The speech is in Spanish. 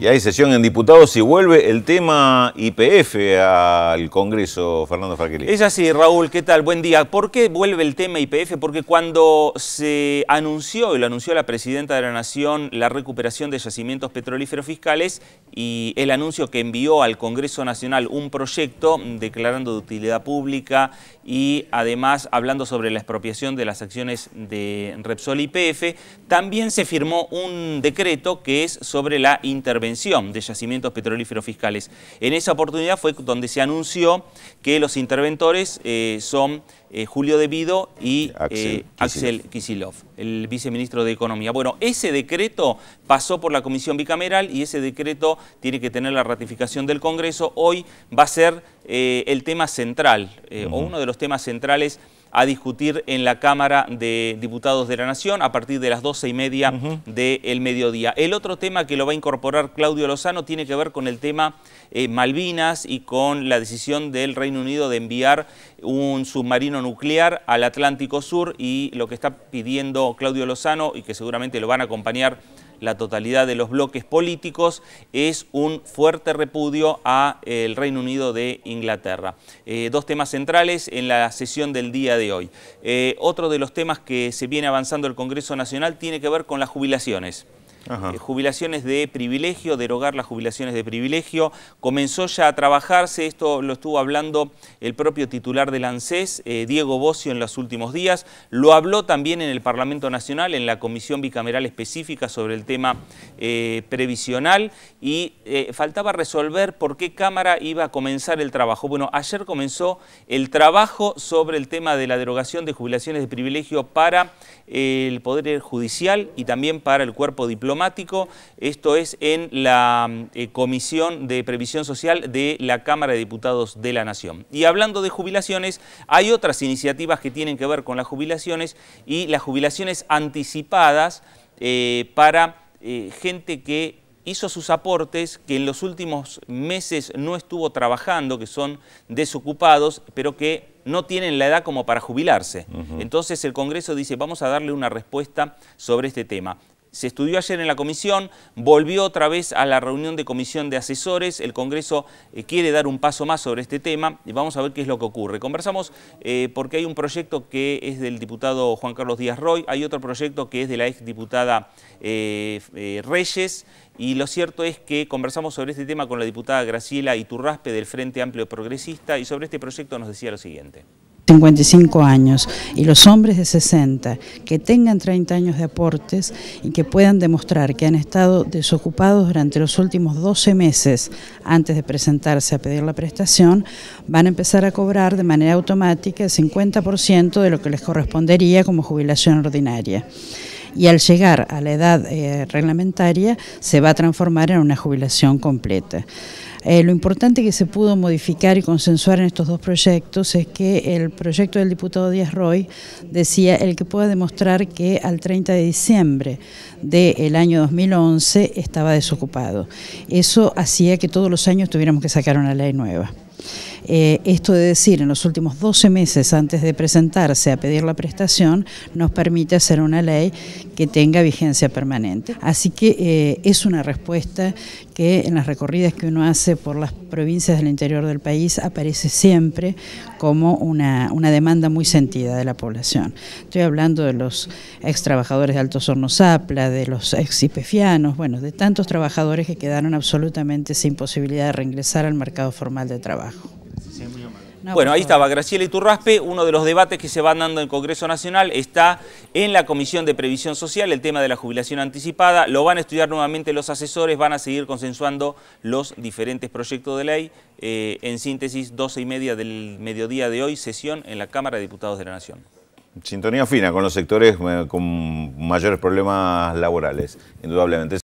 Y hay sesión en diputados y vuelve el tema IPF al Congreso, Fernando Fraquelli. Es así, Raúl, ¿qué tal? Buen día. ¿Por qué vuelve el tema IPF? Porque cuando se anunció, y lo anunció la Presidenta de la Nación, la recuperación de yacimientos petrolíferos fiscales y el anuncio que envió al Congreso Nacional un proyecto declarando de utilidad pública y además hablando sobre la expropiación de las acciones de Repsol IPF, también se firmó un decreto que es sobre la intervención de yacimientos petrolíferos fiscales. En esa oportunidad fue donde se anunció que los interventores eh, son eh, Julio Devido y eh, Axel, Kisilov, el viceministro de Economía. Bueno, ese decreto pasó por la Comisión Bicameral y ese decreto tiene que tener la ratificación del Congreso. Hoy va a ser el tema central, o uno de los temas centrales a discutir en la Cámara de Diputados de la Nación a partir de las 12 y media del mediodía. El otro tema que lo va a incorporar Claudio Lozano tiene que ver con el tema eh, Malvinas y con la decisión del Reino Unido de enviar un submarino nuclear al Atlántico Sur y lo que está pidiendo Claudio Lozano y que seguramente lo van a acompañar la totalidad de los bloques políticos, es un fuerte repudio al eh, Reino Unido de Inglaterra. Eh, dos temas centrales en la sesión del día de hoy. Eh, otro de los temas que se viene avanzando el Congreso Nacional tiene que ver con las jubilaciones. Eh, jubilaciones de privilegio, derogar las jubilaciones de privilegio. Comenzó ya a trabajarse, esto lo estuvo hablando el propio titular del ANSES, eh, Diego Bocio, en los últimos días. Lo habló también en el Parlamento Nacional, en la Comisión Bicameral Específica sobre el tema eh, previsional. Y faltaba resolver por qué Cámara iba a comenzar el trabajo. Bueno, ayer comenzó el trabajo sobre el tema de la derogación de jubilaciones de privilegio para el Poder Judicial y también para el cuerpo diplomático esto es en la eh, Comisión de Previsión Social de la Cámara de Diputados de la Nación. Y hablando de jubilaciones, hay otras iniciativas que tienen que ver con las jubilaciones y las jubilaciones anticipadas eh, para eh, gente que hizo sus aportes, que en los últimos meses no estuvo trabajando, que son desocupados, pero que no tienen la edad como para jubilarse. Entonces el Congreso dice, vamos a darle una respuesta sobre este tema se estudió ayer en la comisión, volvió otra vez a la reunión de comisión de asesores, el Congreso eh, quiere dar un paso más sobre este tema y vamos a ver qué es lo que ocurre. Conversamos eh, porque hay un proyecto que es del diputado Juan Carlos Díaz Roy, hay otro proyecto que es de la exdiputada eh, Reyes y lo cierto es que conversamos sobre este tema con la diputada Graciela Iturraspe del Frente Amplio Progresista y sobre este proyecto nos decía lo siguiente. 55 años y los hombres de 60 que tengan 30 años de aportes y que puedan demostrar que han estado desocupados durante los últimos 12 meses antes de presentarse a pedir la prestación, van a empezar a cobrar de manera automática el 50% de lo que les correspondería como jubilación ordinaria y al llegar a la edad eh, reglamentaria se va a transformar en una jubilación completa. Eh, lo importante que se pudo modificar y consensuar en estos dos proyectos es que el proyecto del diputado Díaz Roy decía el que pueda demostrar que al 30 de diciembre del año 2011 estaba desocupado. Eso hacía que todos los años tuviéramos que sacar una ley nueva. Eh, esto de decir en los últimos 12 meses antes de presentarse a pedir la prestación nos permite hacer una ley que tenga vigencia permanente. Así que eh, es una respuesta que en las recorridas que uno hace por las provincias del interior del país aparece siempre como una, demanda muy sentida de la población. Estoy hablando de los ex trabajadores de Altos Hornos Apla, de los ex ipefianos, bueno, de tantos trabajadores que quedaron absolutamente sin posibilidad de reingresar al mercado formal de trabajo bueno, ahí estaba Graciela Iturraspe. Uno de los debates que se van dando en Congreso Nacional está en la Comisión de Previsión Social, el tema de la jubilación anticipada. Lo van a estudiar nuevamente los asesores, van a seguir consensuando los diferentes proyectos de ley. Eh, en síntesis, 12 y media del mediodía de hoy, sesión en la Cámara de Diputados de la Nación. Sintonía fina con los sectores eh, con mayores problemas laborales, indudablemente.